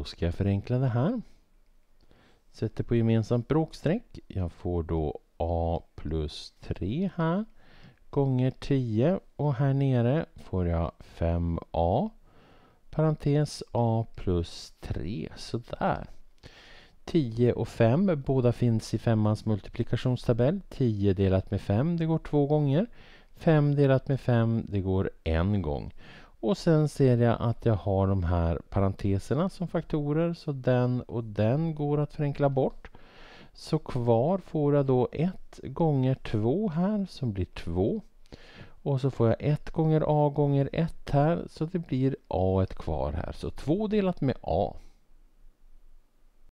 Då ska jag förenkla det här. Sätter på gemensamt bråkstreck. Jag får då a plus 3 här gånger 10 och här nere får jag 5a parentes a plus 3. Sådär. 10 och 5, båda finns i femmans multiplikationstabell. 10 delat med 5, det går två gånger. 5 delat med 5, det går en gång. Och sen ser jag att jag har de här parenteserna som faktorer så den och den går att förenkla bort. Så kvar får jag då 1 gånger 2 här som blir 2. Och så får jag 1 gånger a gånger 1 här så det blir a kvar här. Så 2 delat med a.